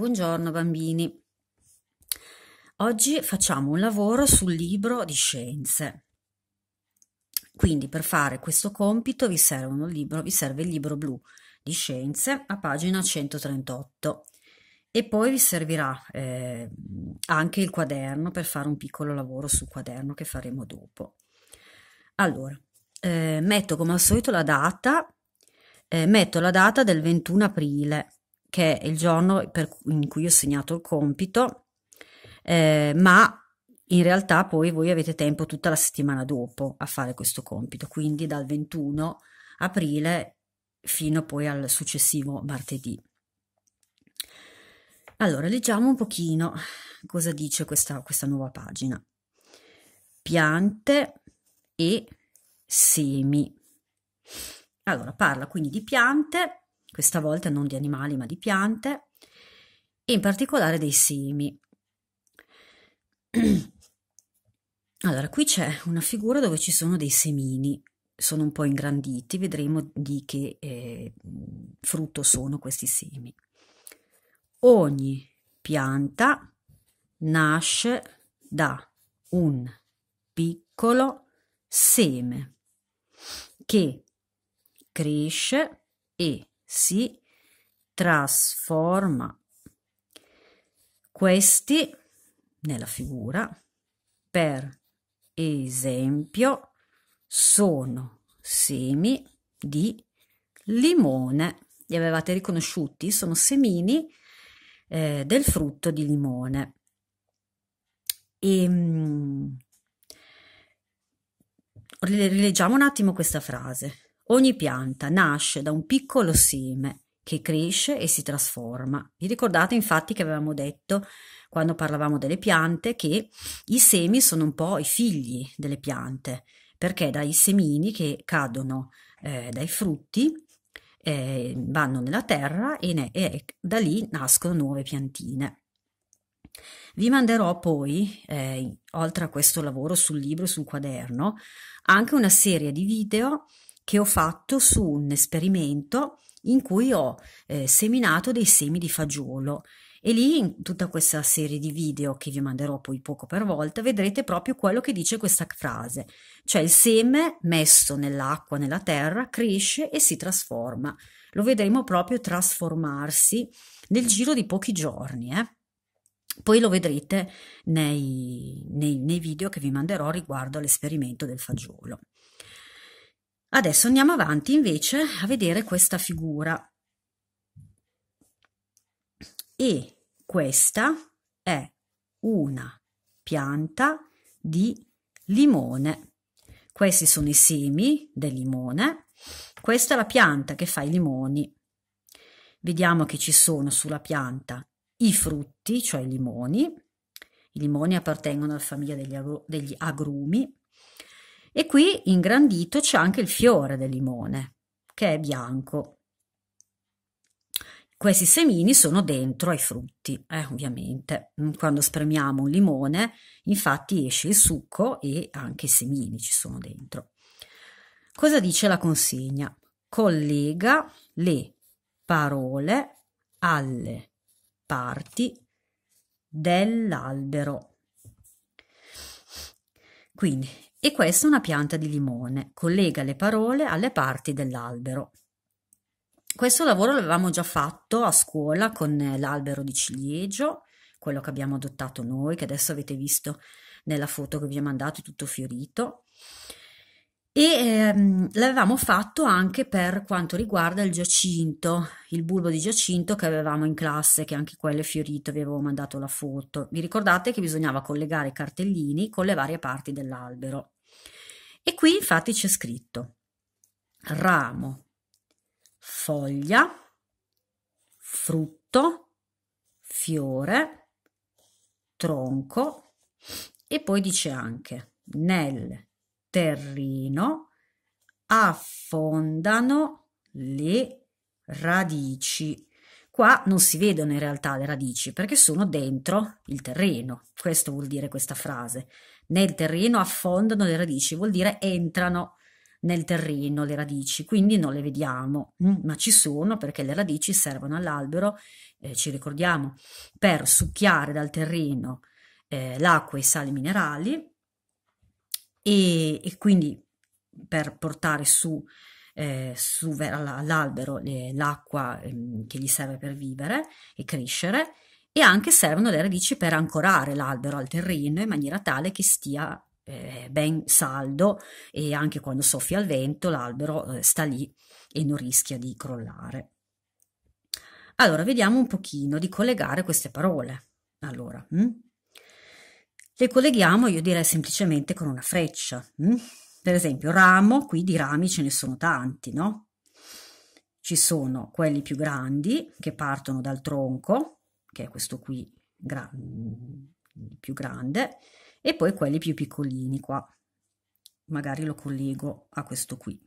Buongiorno bambini. Oggi facciamo un lavoro sul libro di scienze. Quindi per fare questo compito vi serve, libro, vi serve il libro blu di scienze a pagina 138 e poi vi servirà eh, anche il quaderno per fare un piccolo lavoro sul quaderno che faremo dopo. Allora, eh, metto come al solito la data, eh, metto la data del 21 aprile che è il giorno per, in cui ho segnato il compito, eh, ma in realtà poi voi avete tempo tutta la settimana dopo a fare questo compito, quindi dal 21 aprile fino poi al successivo martedì. Allora, leggiamo un pochino cosa dice questa, questa nuova pagina. Piante e semi. Allora, parla quindi di piante questa volta non di animali ma di piante, e in particolare dei semi. Allora, qui c'è una figura dove ci sono dei semini, sono un po' ingranditi, vedremo di che eh, frutto sono questi semi. Ogni pianta nasce da un piccolo seme che cresce e si trasforma questi nella figura, per esempio, sono semi di limone. Li avevate riconosciuti? Sono semini eh, del frutto di limone. Ehm, e, mh, rileggiamo un attimo questa frase. Ogni pianta nasce da un piccolo seme che cresce e si trasforma. Vi ricordate infatti che avevamo detto quando parlavamo delle piante che i semi sono un po' i figli delle piante, perché dai semini che cadono eh, dai frutti eh, vanno nella terra e, ne, e, da lì nascono nuove piantine. Vi manderò poi, eh, oltre a questo lavoro sul libro e sul quaderno, anche una serie di video che ho fatto su un esperimento in cui ho eh, seminato dei semi di fagiolo e lì in tutta questa serie di video che vi manderò poi poco per volta vedrete proprio quello che dice questa frase, cioè il seme messo nell'acqua, nella terra, cresce e si trasforma. Lo vedremo proprio trasformarsi nel giro di pochi giorni. Eh? Poi lo vedrete nei, nei, nei video che vi manderò riguardo all'esperimento del fagiolo. Adesso andiamo avanti invece a vedere questa figura. E questa è una pianta di limone. Questi sono i semi del limone. Questa è la pianta che fa i limoni. Vediamo che ci sono sulla pianta i frutti, cioè i limoni. I limoni appartengono alla famiglia degli, agrumi e qui ingrandito c'è anche il fiore del limone, che è bianco. Questi semini sono dentro ai frutti, eh, ovviamente. Mm, quando spremiamo un limone, infatti esce il succo e anche i semini ci sono dentro. Cosa dice la consegna? Collega le parole alle parti dell'albero. Quindi e questa è una pianta di limone, collega le parole alle parti dell'albero. Questo lavoro l'avevamo già fatto a scuola con l'albero di ciliegio, quello che abbiamo adottato noi, che adesso avete visto nella foto che vi ho mandato, tutto fiorito e ehm, l'avevamo fatto anche per quanto riguarda il giacinto, il bulbo di giacinto che avevamo in classe, che anche quello è fiorito, vi avevo mandato la foto. Vi ricordate che bisognava collegare i cartellini con le varie parti dell'albero. E qui infatti c'è scritto ramo, foglia, frutto, fiore, tronco e poi dice anche nel terreno affondano le radici. Qua non si vedono in realtà le radici perché sono dentro il terreno. Questo vuol dire questa frase. Nel terreno affondano le radici, vuol dire entrano nel terreno le radici, quindi non le vediamo, mm, ma ci sono perché le radici servono all'albero, eh, ci ricordiamo, per succhiare dal terreno eh, l'acqua e i sali minerali e, e quindi per portare su, eh, su all'albero l'acqua ehm, che gli serve per vivere e crescere e anche servono le radici per ancorare l'albero al terreno in maniera tale che stia eh, ben saldo e anche quando soffia il vento l'albero eh, sta lì e non rischia di crollare. Allora, vediamo un pochino di collegare queste parole. Allora, hm? le colleghiamo, io direi semplicemente con una freccia. Mm? Per esempio, ramo, qui di rami ce ne sono tanti, no? Ci sono quelli più grandi che partono dal tronco, che è questo qui gra più grande, e poi quelli più piccolini qua. Magari lo collego a questo qui.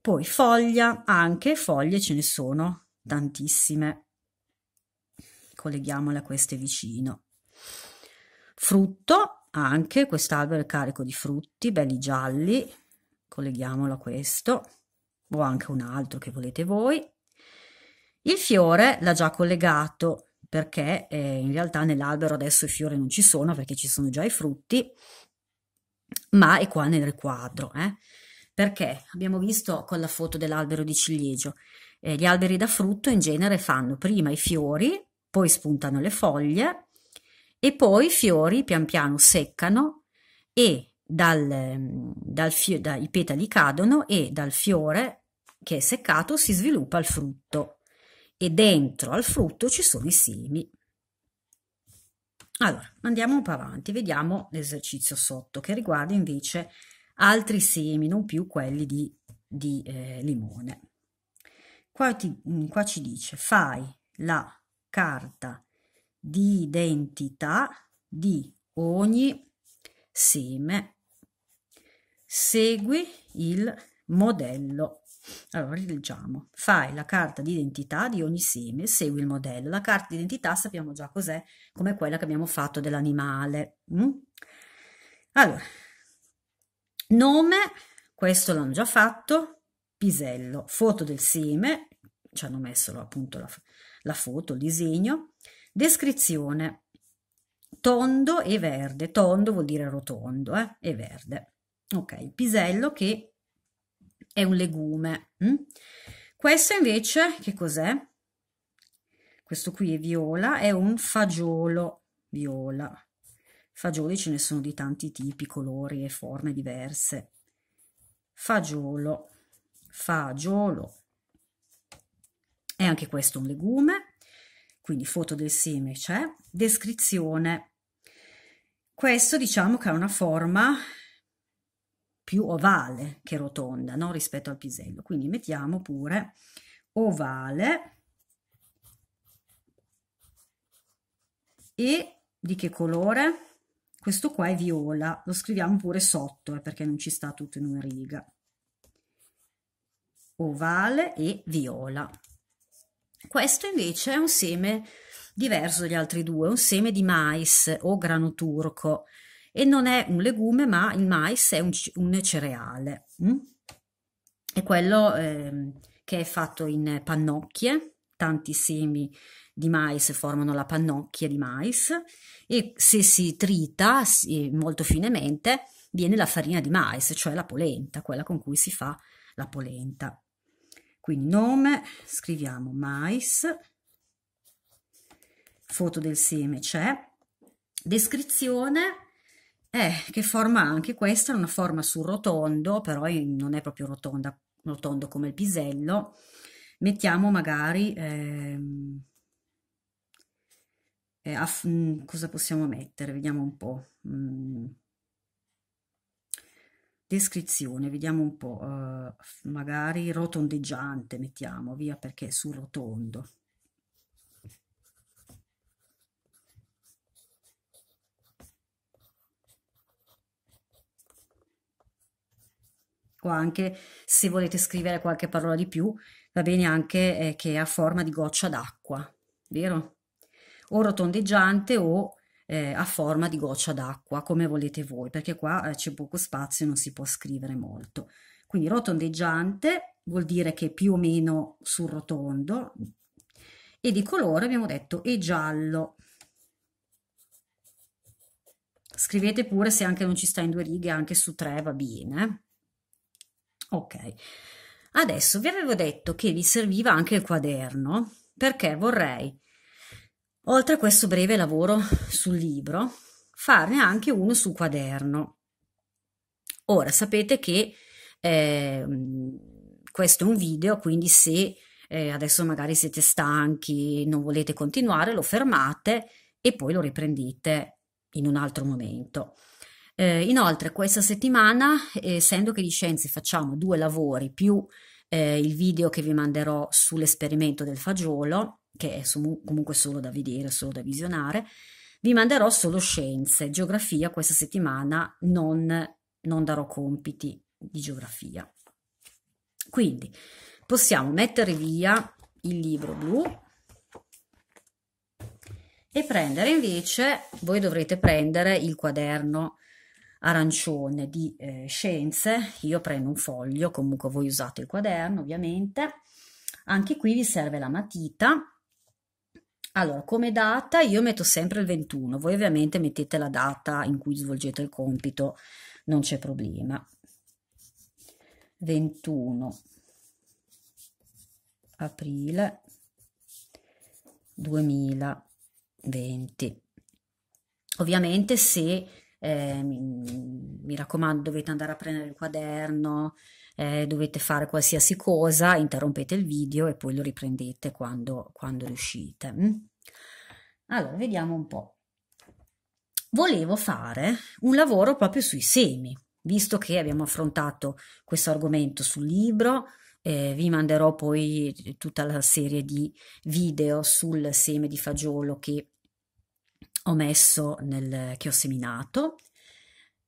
Poi foglia, anche foglie ce ne sono tantissime. Colleghiamole a queste vicino. Frutto anche, quest'albero è carico di frutti belli gialli, colleghiamolo a questo, o anche un altro che volete voi. Il fiore l'ha già collegato perché eh, in realtà nell'albero adesso i fiori non ci sono perché ci sono già i frutti, ma è qua nel riquadro. Eh? Perché abbiamo visto con la foto dell'albero di ciliegio, eh, gli alberi da frutto in genere fanno prima i fiori, poi spuntano le foglie e poi i fiori pian piano seccano e dal, ehm, dal da, i petali cadono e dal fiore che è seccato si sviluppa il frutto e dentro al frutto ci sono i semi. Allora, andiamo un po' avanti, vediamo l'esercizio sotto che riguarda invece altri semi, non più quelli di, di eh, limone. Qua, ti, qua ci dice fai la carta di identità di ogni seme segui il modello. Allora rileggiamo. Fai la carta di identità di ogni seme, segui il modello. La carta di identità sappiamo già cos'è, come quella che abbiamo fatto dell'animale. Mm? Allora, nome, questo l'hanno già fatto, pisello, foto del seme, ci hanno messo appunto la, la foto, il disegno, Descrizione. Tondo e verde. Tondo vuol dire rotondo eh? e verde. Ok, il pisello che è un legume. Mm? Questo invece che cos'è? Questo qui è viola, è un fagiolo viola. Fagioli ce ne sono di tanti tipi, colori e forme diverse. Fagiolo, fagiolo. È anche questo un legume quindi foto del seme c'è, descrizione. Questo diciamo che ha una forma più ovale che rotonda no? rispetto al pisello, quindi mettiamo pure ovale e di che colore? Questo qua è viola, lo scriviamo pure sotto eh, perché non ci sta tutto in una riga. Ovale e viola. Questo invece è un seme diverso dagli altri due, un seme di mais o grano turco e non è un legume, ma il mais è un, un cereale. Mm? È quello eh, che è fatto in pannocchie, tanti semi di mais formano la pannocchia di mais e se si trita si, molto finemente viene la farina di mais, cioè la polenta, quella con cui si fa la polenta. Quindi nome, scriviamo mais, foto del seme c'è, descrizione, eh, che forma anche questa, è una forma su rotondo, però non è proprio rotonda, rotondo come il pisello. Mettiamo magari, eh, eh, a, mm, cosa possiamo mettere? Vediamo un po'. Mm descrizione, vediamo un po', eh, magari rotondeggiante, mettiamo via perché è su rotondo. Qua anche se volete scrivere qualche parola di più, va bene anche eh, che a forma di goccia d'acqua, vero? O rotondeggiante o eh, a forma di goccia d'acqua, come volete voi, perché qua eh, c'è poco spazio e non si può scrivere molto. Quindi rotondeggiante vuol dire che più o meno sul rotondo e di colore abbiamo detto è giallo. Scrivete pure se anche non ci sta in due righe, anche su tre va bene. Ok, adesso vi avevo detto che vi serviva anche il quaderno perché vorrei Oltre a questo breve lavoro sul libro, farne anche uno su quaderno. Ora sapete che eh, questo è un video, quindi se eh, adesso magari siete stanchi, non volete continuare, lo fermate e poi lo riprendete in un altro momento. Eh, inoltre questa settimana, eh, essendo che di scienze facciamo due lavori più eh, il video che vi manderò sull'esperimento del fagiolo, che è comunque solo da vedere, solo da visionare. Vi manderò solo scienze, geografia questa settimana non, non darò compiti di geografia. Quindi possiamo mettere via il libro blu e prendere invece, voi dovrete prendere il quaderno arancione di eh, scienze, io prendo un foglio, comunque voi usate il quaderno ovviamente, anche qui vi serve la matita allora, come data io metto sempre il 21, voi ovviamente mettete la data in cui svolgete il compito, non c'è problema. 21 aprile 2020. Ovviamente se eh, mi raccomando dovete andare a prendere il quaderno, eh, dovete fare qualsiasi cosa, interrompete il video e poi lo riprendete quando, quando riuscite. Mm? Allora, vediamo un po'. Volevo fare un lavoro proprio sui semi, visto che abbiamo affrontato questo argomento sul libro, eh, vi manderò poi tutta la serie di video sul seme di fagiolo che ho messo nel che ho seminato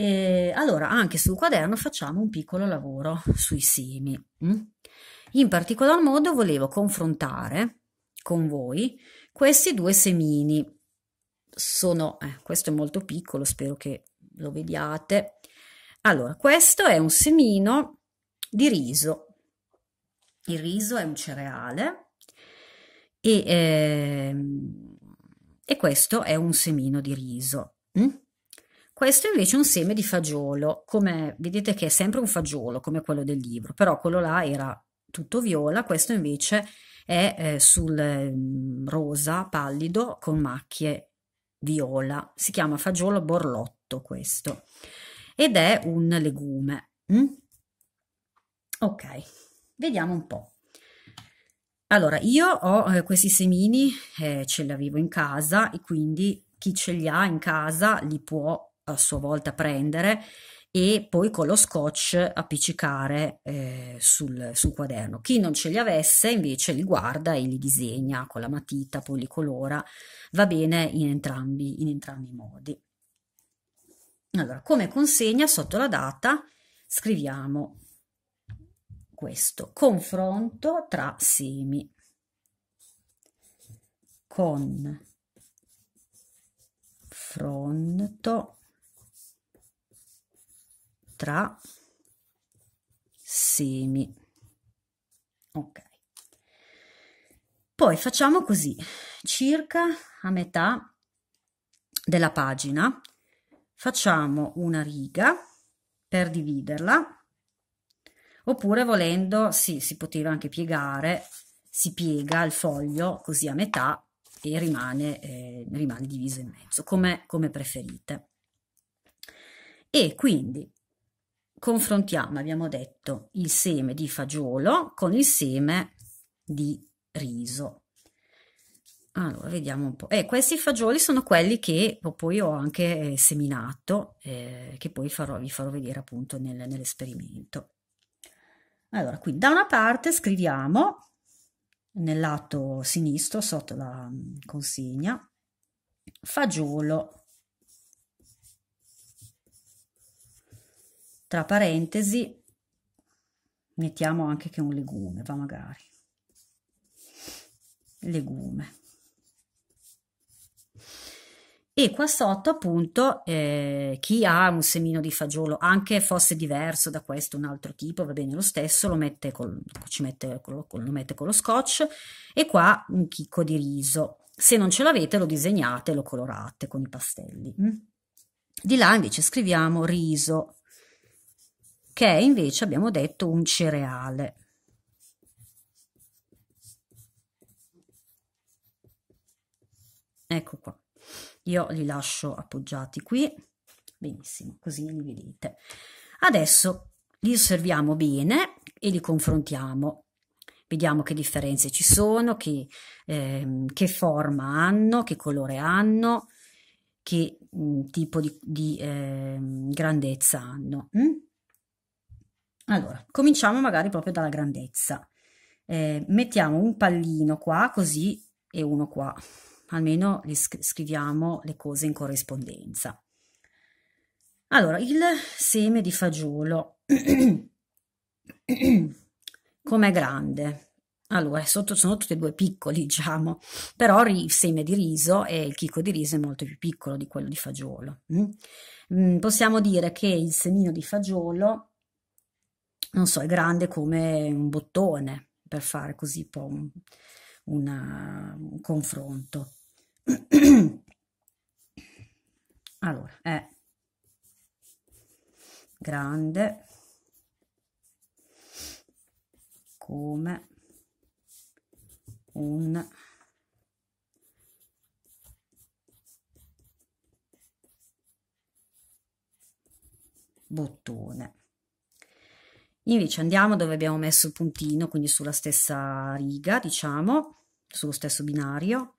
e allora, anche sul quaderno facciamo un piccolo lavoro sui semi. Mm? In particolar modo volevo confrontare con voi questi due semini. Sono, eh, questo è molto piccolo, spero che lo vediate. Allora, questo è un semino di riso. Il riso è un cereale e, eh, e questo è un semino di riso. Mm? Questo invece è un seme di fagiolo, come vedete che è sempre un fagiolo, come quello del libro, però quello là era tutto viola, questo invece è eh, sul eh, rosa pallido con macchie viola, si chiama fagiolo borlotto questo, ed è un legume. Mm? Ok, vediamo un po'. Allora, io ho eh, questi semini, eh, ce li avevo in casa e quindi chi ce li ha in casa li può a sua volta prendere e poi con lo scotch appiccicare eh, sul, sul, quaderno. Chi non ce li avesse invece li guarda e li disegna con la matita, poi li colora, va bene in entrambi, in entrambi i modi. Allora, come consegna sotto la data scriviamo questo, confronto tra semi con fronto tra semi. Ok. Poi facciamo così, circa a metà della pagina facciamo una riga per dividerla, oppure volendo, sì, si poteva anche piegare, si piega il foglio così a metà e rimane, eh, rimane diviso in mezzo, come, come preferite. E quindi confrontiamo, abbiamo detto, il seme di fagiolo con il seme di riso. Allora, vediamo un po'. Eh, questi fagioli sono quelli che poi ho anche eh, seminato, eh, che poi farò, vi farò vedere appunto nel, nell'esperimento. Allora, qui da una parte scriviamo nel lato sinistro sotto la mm, consegna fagiolo tra parentesi mettiamo anche che è un legume va magari legume e qua sotto appunto eh, chi ha un semino di fagiolo anche fosse diverso da questo un altro tipo va bene lo stesso lo mette, col, mette, col, lo mette con lo scotch e qua un chicco di riso se non ce l'avete lo disegnate lo colorate con i pastelli mm? di là invece scriviamo riso che è invece abbiamo detto un cereale. Ecco qua, io li lascio appoggiati qui, benissimo, così li vedete. Adesso li osserviamo bene e li confrontiamo. Vediamo che differenze ci sono, che, eh, che forma hanno, che colore hanno, che mh, mm, tipo di, di eh, grandezza hanno. Mm? Allora, cominciamo magari proprio dalla grandezza. Eh, mettiamo un pallino qua così e uno qua, almeno scriviamo le cose in corrispondenza. Allora, il seme di fagiolo, com'è grande? Allora, sotto sono tutti e due piccoli, diciamo, però il seme di riso e il chicco di riso è molto più piccolo di quello di fagiolo. Mm, mm possiamo dire che il semino di fagiolo non so, è grande come un bottone, per fare così po un, una, un confronto. allora, è grande come un bottone Invece andiamo dove abbiamo messo il puntino, quindi sulla stessa riga, diciamo, sullo stesso binario.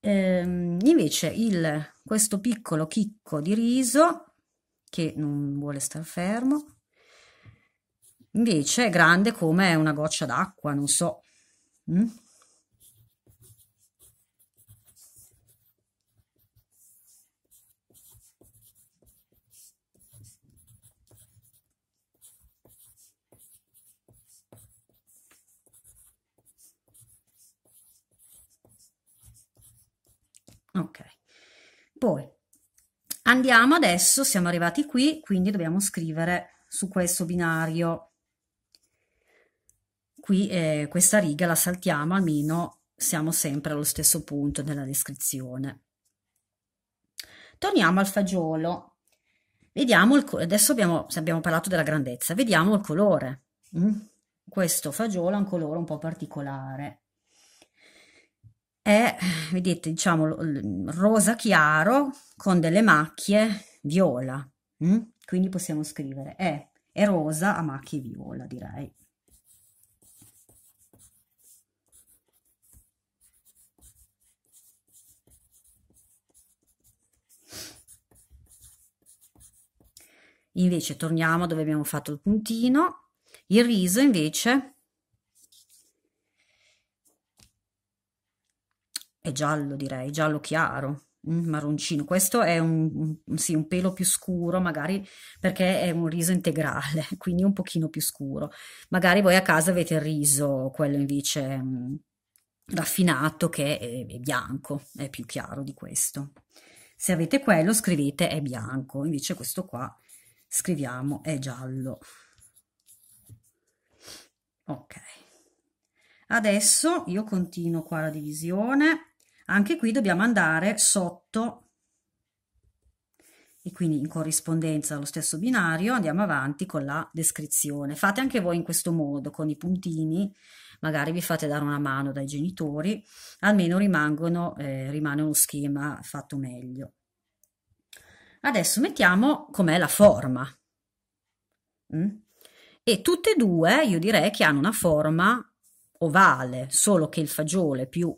Ehm, invece il, questo piccolo chicco di riso, che non vuole star fermo, invece è grande come una goccia d'acqua, non so. Mm? ok poi andiamo adesso siamo arrivati qui quindi dobbiamo scrivere su questo binario qui eh, questa riga la saltiamo almeno siamo sempre allo stesso punto della descrizione torniamo al fagiolo vediamo il adesso abbiamo, abbiamo parlato della grandezza vediamo il colore mm? questo fagiolo ha un colore un po' particolare è, vedete, diciamo rosa chiaro con delle macchie viola. Mm? Quindi possiamo scrivere è, è rosa a macchie viola, direi. Invece torniamo dove abbiamo fatto il puntino. Il riso invece È giallo, direi, giallo chiaro, marroncino. Questo è un, sì, un pelo più scuro, magari perché è un riso integrale, quindi un pochino più scuro. Magari voi a casa avete il riso, quello invece mm, raffinato, che è, è bianco, è più chiaro di questo. Se avete quello scrivete è bianco, invece questo qua scriviamo è giallo. Ok. Adesso io continuo qua la divisione anche qui dobbiamo andare sotto e quindi in corrispondenza allo stesso binario andiamo avanti con la descrizione. Fate anche voi in questo modo, con i puntini, magari vi fate dare una mano dai genitori, almeno eh, rimane uno schema fatto meglio. Adesso mettiamo com'è la forma. Mm? E tutte e due io direi che hanno una forma ovale, solo che il fagiolo è più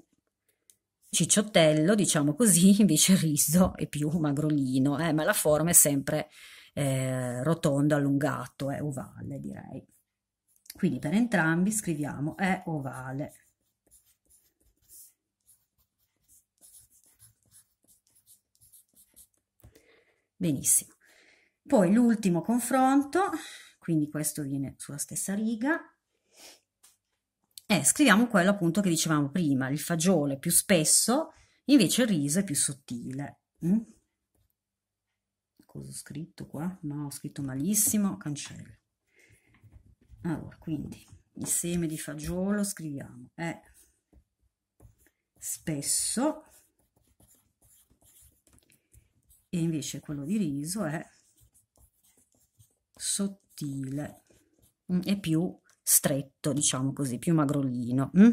cicciottello, diciamo così, invece riso è più magrolino, eh, ma la forma è sempre eh, rotondo, allungato, è eh, ovale direi. Quindi per entrambi scriviamo è ovale. Benissimo. Poi l'ultimo confronto, quindi questo viene sulla stessa riga, eh, scriviamo quello appunto che dicevamo prima, il fagiolo è più spesso, invece il riso è più sottile. Mm? Cosa ho scritto qua? No, ho scritto malissimo, cancello. Allora, quindi, il seme di fagiolo scriviamo è spesso e invece quello di riso è sottile e mm, più stretto, diciamo così, più magrollino. Mm?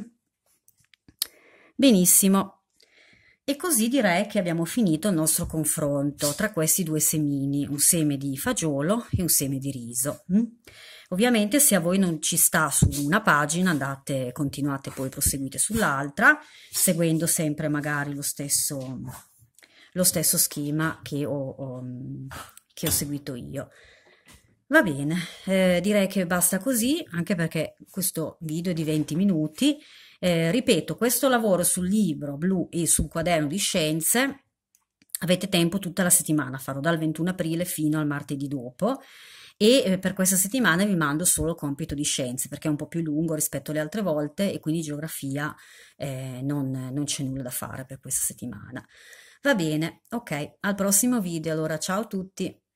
Benissimo. E così direi che abbiamo finito il nostro confronto tra questi due semini, un seme di fagiolo e un seme di riso. Mm? Ovviamente se a voi non ci sta su una pagina andate, continuate poi, proseguite sull'altra, seguendo sempre magari lo stesso, lo stesso schema che ho, ho, che ho seguito io. Va bene, eh, direi che basta così, anche perché questo video è di 20 minuti. Eh, ripeto, questo lavoro sul libro blu e sul quaderno di scienze avete tempo tutta la settimana, farò dal 21 aprile fino al martedì dopo e eh, per questa settimana vi mando solo compito di scienze perché è un po' più lungo rispetto alle altre volte e quindi geografia eh, non, non c'è nulla da fare per questa settimana. Va bene, ok, al prossimo video, allora ciao a tutti.